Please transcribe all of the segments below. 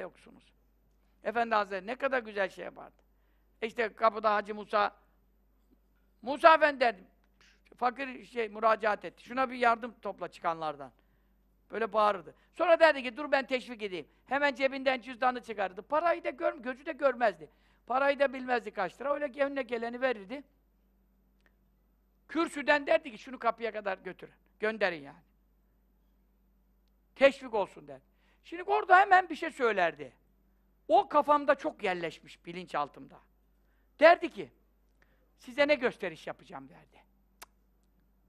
yoksunuz. Efendi Hazretleri ne kadar güzel şey yapardı. E işte kapıda Hacı Musa Musa Efendi derdi. Fakir şey müracaat etti. Şuna bir yardım topla çıkanlardan. Böyle bağırırdı. Sonra derdi ki dur ben teşvik edeyim. Hemen cebinden cüzdanı çıkardı. Parayı da gör, gözü de görmezdi. Parayı da bilmezdi kaç lira. Öyle önüne geleni verirdi. Kürsüden derdi ki şunu kapıya kadar götürün. Gönderin yani. Teşvik olsun derdi. Şimdi orada hemen bir şey söylerdi. O kafamda çok yerleşmiş bilinçaltımda. Derdi ki, size ne gösteriş yapacağım derdi.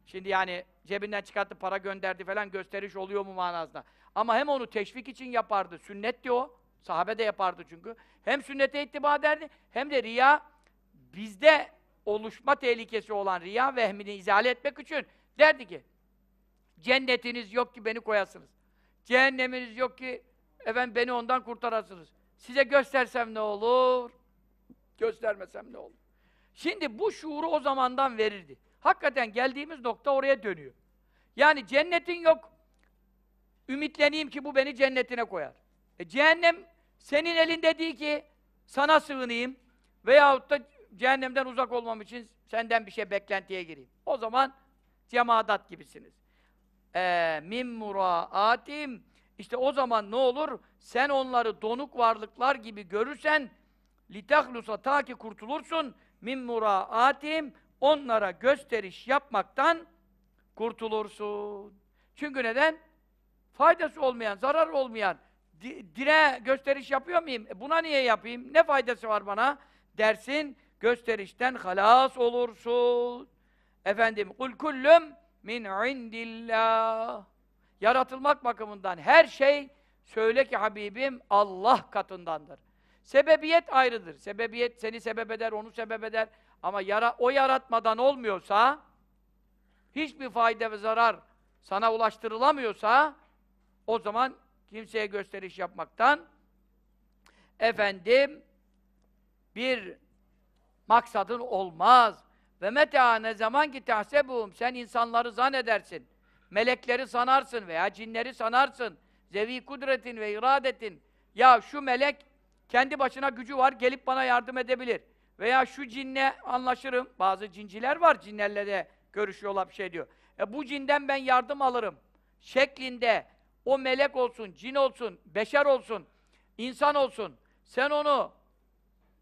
Şimdi yani cebinden çıkarttı, para gönderdi falan gösteriş oluyor mu manasında. Ama hem onu teşvik için yapardı, sünnet diyor, Sahabe de yapardı çünkü. Hem sünnete ittiba derdi, hem de riya bizde oluşma tehlikesi olan riya vehmini izale etmek için derdi ki cennetiniz yok ki beni koyasınız. Cehenneminiz yok ki efendim beni ondan kurtarasınız. Size göstersem ne olur? Göstermesem ne olur? Şimdi bu şuuru o zamandan verirdi. Hakikaten geldiğimiz nokta oraya dönüyor. Yani cennetin yok. Ümitleneyim ki bu beni cennetine koyar. E cehennem senin elinde değil ki sana sığınayım veyahut da cehennemden uzak olmam için senden bir şey beklentiye gireyim. O zaman cemaat gibisiniz e, min muraatim işte o zaman ne olur? Sen onları donuk varlıklar gibi görürsen litahlusa ta ki kurtulursun min muraatim onlara gösteriş yapmaktan kurtulursun. Çünkü neden? Faydası olmayan, zarar olmayan dire gösteriş yapıyor muyum? E buna niye yapayım? Ne faydası var bana? Dersin gösterişten halas olursun. Efendim, kul kullum min indillah. Yaratılmak bakımından her şey söyle ki Habibim Allah katındandır. Sebebiyet ayrıdır. Sebebiyet seni sebep eder, onu sebep eder. Ama yara, o yaratmadan olmuyorsa hiçbir fayda ve zarar sana ulaştırılamıyorsa o zaman kimseye gösteriş yapmaktan efendim bir maksadın olmaz. Ve meta ne zaman ki tahsebuhum sen insanları zannedersin. Melekleri sanarsın veya cinleri sanarsın. Zevi kudretin ve iradetin. Ya şu melek kendi başına gücü var gelip bana yardım edebilir. Veya şu cinle anlaşırım. Bazı cinciler var cinlerle de görüşüyorlar bir şey diyor. E bu cinden ben yardım alırım. Şeklinde o melek olsun, cin olsun, beşer olsun, insan olsun. Sen onu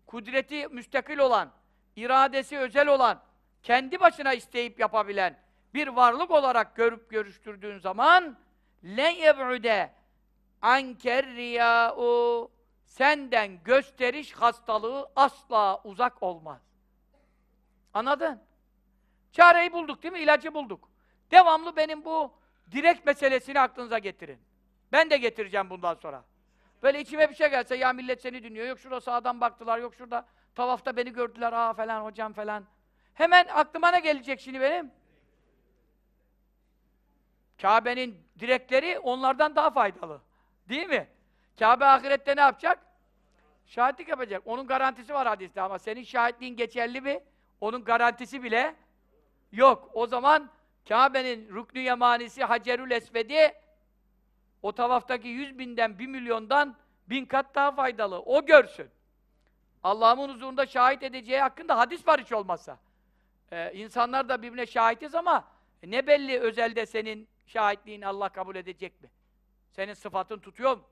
kudreti müstakil olan, iradesi özel olan, kendi başına isteyip yapabilen bir varlık olarak görüp görüştürdüğün zaman len yeb'ude anker riya'u senden gösteriş hastalığı asla uzak olmaz. Anladın? Çareyi bulduk değil mi? İlacı bulduk. Devamlı benim bu direkt meselesini aklınıza getirin. Ben de getireceğim bundan sonra. Böyle içime bir şey gelse ya millet seni dinliyor. Yok şurada sağdan baktılar, yok şurada tavafta beni gördüler. Aa falan hocam falan. Hemen aklıma ne gelecek şimdi benim? Kabe'nin direkleri onlardan daha faydalı. Değil mi? Kabe ahirette ne yapacak? Şahitlik yapacak. Onun garantisi var hadiste ama senin şahitliğin geçerli mi? Onun garantisi bile yok. O zaman Kabe'nin rüknü yemanisi Hacerül Esved'i o tavaftaki yüz binden, bir milyondan bin kat daha faydalı. O görsün. Allah'ın huzurunda şahit edeceği hakkında hadis var hiç olmazsa. Ee, insanlar da birbirine şahitiz ama ne belli özelde senin şahitliğini Allah kabul edecek mi? Senin sıfatın tutuyor mu?